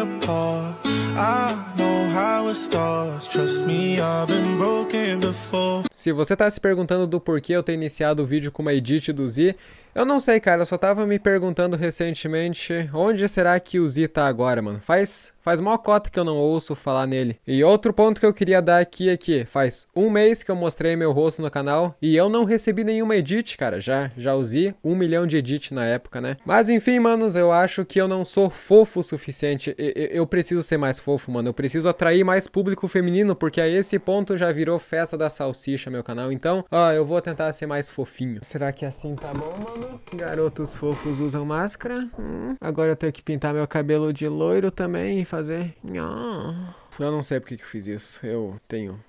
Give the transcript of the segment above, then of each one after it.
apart. I know how it starts. Trust me, I've been broken before. Se você está se perguntando do porquê eu ter iniciado o vídeo com uma edit do Z, eu não sei, cara, eu só tava me perguntando recentemente onde será que o Z tá agora, mano. Faz, faz mó cota que eu não ouço falar nele. E outro ponto que eu queria dar aqui é que faz um mês que eu mostrei meu rosto no canal e eu não recebi nenhuma edit, cara. Já, já usei um milhão de edit na época, né? Mas enfim, manos, eu acho que eu não sou fofo o suficiente. Eu, eu, eu preciso ser mais fofo, mano. Eu preciso atrair mais público feminino, porque a esse ponto já virou festa da salsicha meu canal. Então, ó, eu vou tentar ser mais fofinho. Será que é assim tá bom, mano? Garotos fofos usam máscara. Hum. Agora eu tenho que pintar meu cabelo de loiro também e fazer. Eu não sei porque que eu fiz isso. Eu tenho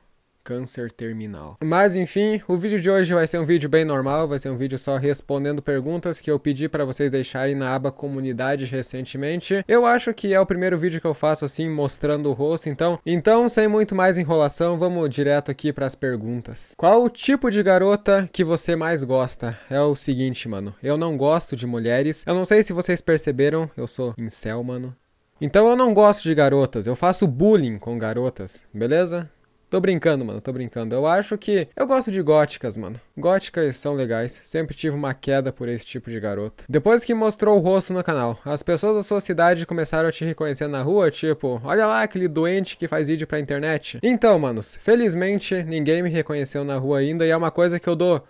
câncer terminal. Mas enfim, o vídeo de hoje vai ser um vídeo bem normal, vai ser um vídeo só respondendo perguntas que eu pedi para vocês deixarem na aba comunidade recentemente. Eu acho que é o primeiro vídeo que eu faço assim mostrando o rosto, então, então sem muito mais enrolação, vamos direto aqui para as perguntas. Qual o tipo de garota que você mais gosta? É o seguinte, mano, eu não gosto de mulheres. Eu não sei se vocês perceberam, eu sou incel, mano. Então eu não gosto de garotas, eu faço bullying com garotas, beleza? Tô brincando, mano, tô brincando. Eu acho que. Eu gosto de góticas, mano. Góticas são legais. Sempre tive uma queda por esse tipo de garota. Depois que mostrou o rosto no canal, as pessoas da sua cidade começaram a te reconhecer na rua, tipo, olha lá aquele doente que faz vídeo pra internet. Então, manos, felizmente ninguém me reconheceu na rua ainda e é uma coisa que eu dou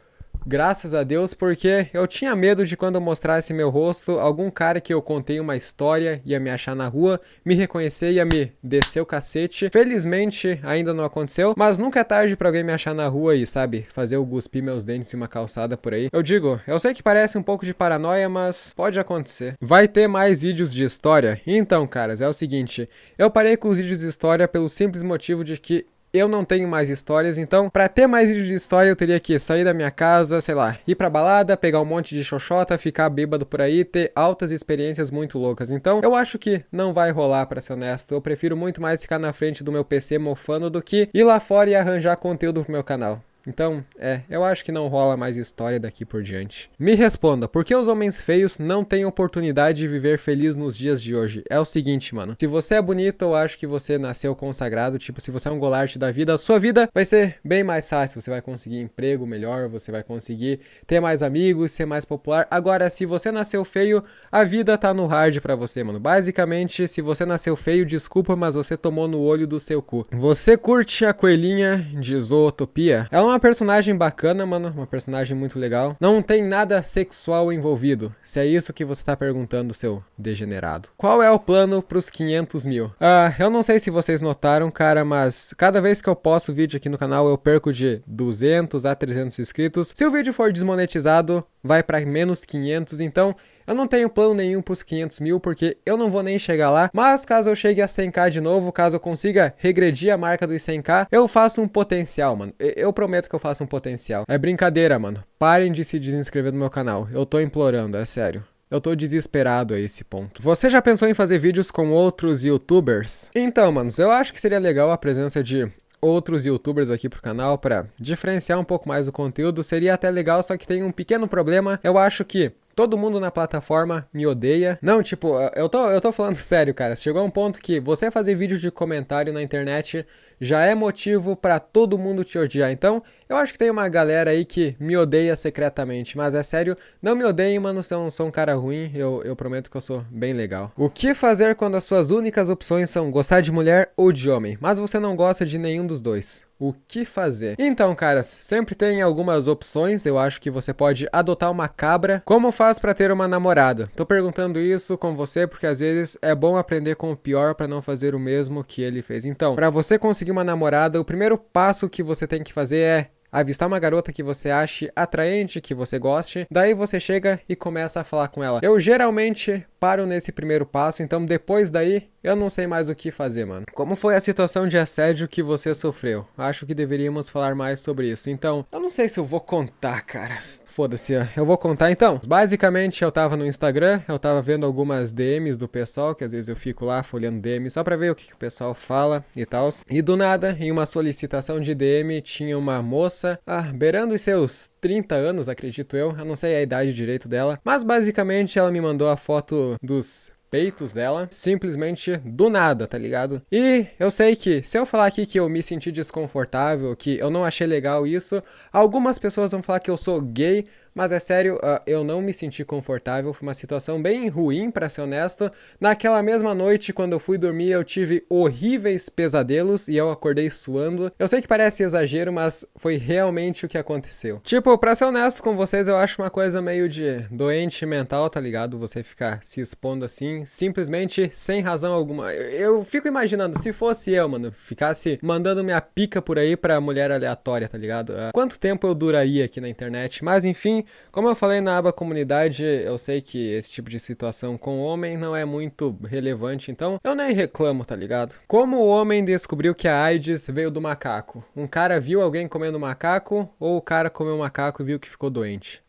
Graças a Deus, porque eu tinha medo de quando eu mostrasse meu rosto, algum cara que eu contei uma história ia me achar na rua, me reconhecer, ia me descer o cacete. Felizmente, ainda não aconteceu, mas nunca é tarde pra alguém me achar na rua e, sabe, fazer eu cuspir meus dentes em uma calçada por aí. Eu digo, eu sei que parece um pouco de paranoia, mas pode acontecer. Vai ter mais vídeos de história? Então, caras, é o seguinte, eu parei com os vídeos de história pelo simples motivo de que eu não tenho mais histórias, então para ter mais vídeos de história eu teria que sair da minha casa, sei lá, ir pra balada, pegar um monte de xoxota, ficar bêbado por aí, ter altas experiências muito loucas. Então eu acho que não vai rolar, para ser honesto. Eu prefiro muito mais ficar na frente do meu PC mofando do que ir lá fora e arranjar conteúdo pro meu canal. Então, é, eu acho que não rola mais história daqui por diante. Me responda, por que os homens feios não têm oportunidade de viver feliz nos dias de hoje? É o seguinte, mano. Se você é bonito, eu acho que você nasceu consagrado. Tipo, se você é um golarte da vida, a sua vida vai ser bem mais fácil. Você vai conseguir emprego melhor, você vai conseguir ter mais amigos, ser mais popular. Agora, se você nasceu feio, a vida tá no hard para você, mano. Basicamente, se você nasceu feio, desculpa, mas você tomou no olho do seu cu. Você curte a coelhinha de zootopia? É uma uma personagem bacana, mano. Uma personagem muito legal. Não tem nada sexual envolvido. Se é isso que você tá perguntando, seu degenerado. Qual é o plano pros 500 mil? Ah, eu não sei se vocês notaram, cara, mas cada vez que eu posto vídeo aqui no canal, eu perco de 200 a 300 inscritos. Se o vídeo for desmonetizado, vai para menos 500, então eu não tenho plano nenhum para os 500 mil, porque eu não vou nem chegar lá, mas caso eu chegue a 100k de novo, caso eu consiga regredir a marca dos 100k, eu faço um potencial, mano, eu prometo que eu faço um potencial, é brincadeira, mano, parem de se desinscrever do meu canal, eu tô implorando, é sério. Eu tô desesperado a esse ponto. Você já pensou em fazer vídeos com outros youtubers? Então, manos, eu acho que seria legal a presença de outros youtubers aqui pro canal para diferenciar um pouco mais o conteúdo. Seria até legal, só que tem um pequeno problema. Eu acho que Todo mundo na plataforma me odeia. Não, tipo, eu tô, eu tô falando sério, cara. Chegou a um ponto que você fazer vídeo de comentário na internet já é motivo para todo mundo te odiar. Então, eu acho que tem uma galera aí que me odeia secretamente, mas é sério, não me odeiem, mano, não sou um cara ruim, eu, eu prometo que eu sou bem legal. O que fazer quando as suas únicas opções são gostar de mulher ou de homem, mas você não gosta de nenhum dos dois? o que fazer. Então, caras, sempre tem algumas opções. Eu acho que você pode adotar uma cabra. Como faz para ter uma namorada? Tô perguntando isso com você porque às vezes é bom aprender com o pior para não fazer o mesmo que ele fez. Então, para você conseguir uma namorada, o primeiro passo que você tem que fazer é avistar uma garota que você ache atraente, que você goste, daí você chega e começa a falar com ela. Eu geralmente paro nesse primeiro passo, então depois daí eu não sei mais o que fazer, mano. Como foi a situação de assédio que você sofreu? Acho que deveríamos falar mais sobre isso. Então, eu não sei se eu vou contar, cara. Foda-se, eu vou contar então. Basicamente, eu tava no Instagram, eu tava vendo algumas DMs do pessoal, que às vezes eu fico lá folhando DM só pra ver o que, que o pessoal fala e tal. E do nada, em uma solicitação de DM, tinha uma moça, ah, beirando os seus 30 anos, acredito eu. Eu não sei a idade direito dela, mas basicamente ela me mandou a foto dos peitos dela, simplesmente do nada, tá ligado? E eu sei que se eu falar aqui que eu me senti desconfortável, que eu não achei legal isso, algumas pessoas vão falar que eu sou gay, mas é sério, ah, eu não me senti confortável, foi uma situação bem ruim, para ser honesto. Naquela mesma noite, quando eu fui dormir, eu tive horríveis pesadelos e eu acordei suando. Eu sei que parece exagero, mas foi realmente o que aconteceu. Tipo, pra ser honesto com vocês, eu acho uma coisa meio de doente mental, tá ligado? Você ficar se expondo assim, simplesmente sem razão alguma. Eu fico imaginando, se fosse eu, mano, ficasse mandando minha pica por aí pra mulher aleatória, tá ligado? Ah, quanto tempo eu duraria aqui na internet? Mas enfim, como eu falei na aba comunidade, eu sei que esse tipo de situação com homem não é muito relevante, então eu nem reclamo, tá ligado? Como o homem descobriu que a AIDS veio do macaco? Um cara viu alguém comendo macaco ou o cara comeu macaco e viu que ficou doente?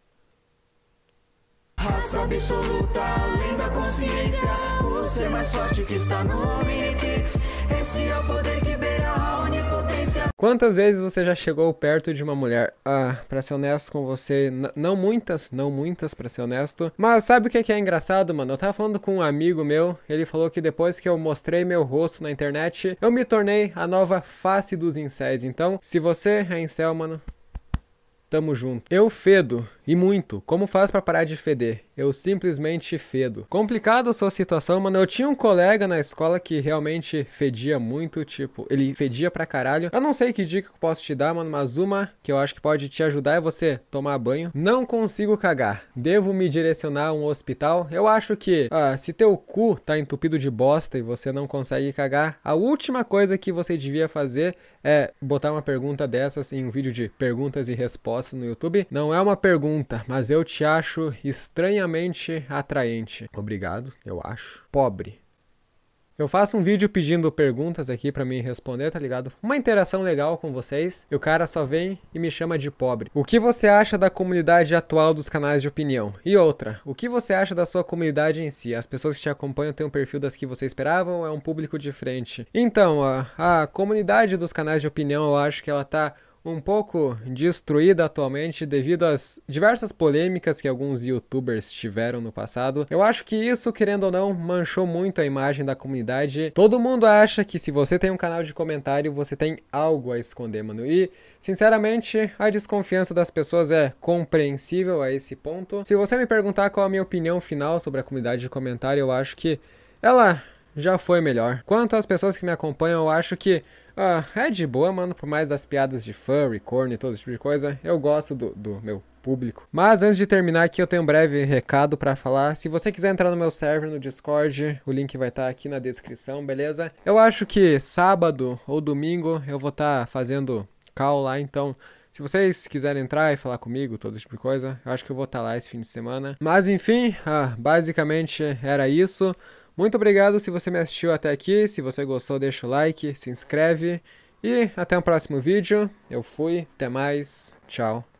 Raça absoluta, além da consciência, você é mais forte que está no homem. Quantas vezes você já chegou perto de uma mulher? Ah, pra ser honesto com você, não muitas, não muitas, pra ser honesto. Mas sabe o que é, que é engraçado, mano? Eu tava falando com um amigo meu, ele falou que depois que eu mostrei meu rosto na internet, eu me tornei a nova face dos incels. Então, se você é incel, mano, tamo junto. Eu fedo, e muito. Como faz para parar de feder? Eu simplesmente fedo. Complicado a sua situação, mano. Eu tinha um colega na escola que realmente fedia muito, tipo, ele fedia pra caralho. Eu não sei que dica que eu posso te dar, mano, mas uma que eu acho que pode te ajudar é você tomar banho. Não consigo cagar. Devo me direcionar a um hospital? Eu acho que, ah, se teu cu tá entupido de bosta e você não consegue cagar, a última coisa que você devia fazer é botar uma pergunta dessas em um vídeo de perguntas e respostas no YouTube. Não é uma pergunta pergunta, mas eu te acho estranhamente atraente. Obrigado, eu acho. Pobre. Eu faço um vídeo pedindo perguntas aqui para me responder, tá ligado? Uma interação legal com vocês e o cara só vem e me chama de pobre. O que você acha da comunidade atual dos canais de opinião? E outra, o que você acha da sua comunidade em si? As pessoas que te acompanham têm um perfil das que você esperava ou é um público diferente? Então, a, a comunidade dos canais de opinião eu acho que ela tá um pouco destruída atualmente devido às diversas polêmicas que alguns youtubers tiveram no passado. Eu acho que isso, querendo ou não, manchou muito a imagem da comunidade. Todo mundo acha que se você tem um canal de comentário, você tem algo a esconder, mano. E, sinceramente, a desconfiança das pessoas é compreensível a esse ponto. Se você me perguntar qual a minha opinião final sobre a comunidade de comentário, eu acho que ela já foi melhor. Quanto às pessoas que me acompanham, eu acho que ah, é de boa, mano, por mais as piadas de furry, corno e todo esse tipo de coisa, eu gosto do, do meu público. Mas antes de terminar aqui, eu tenho um breve recado para falar. Se você quiser entrar no meu server no Discord, o link vai estar tá aqui na descrição, beleza? Eu acho que sábado ou domingo eu vou estar tá fazendo call lá, então se vocês quiserem entrar e falar comigo, todo tipo de coisa, eu acho que eu vou estar tá lá esse fim de semana. Mas enfim, ah, basicamente era isso. Muito obrigado se você me assistiu até aqui. Se você gostou, deixa o like, se inscreve. E até o próximo vídeo. Eu fui, até mais. Tchau.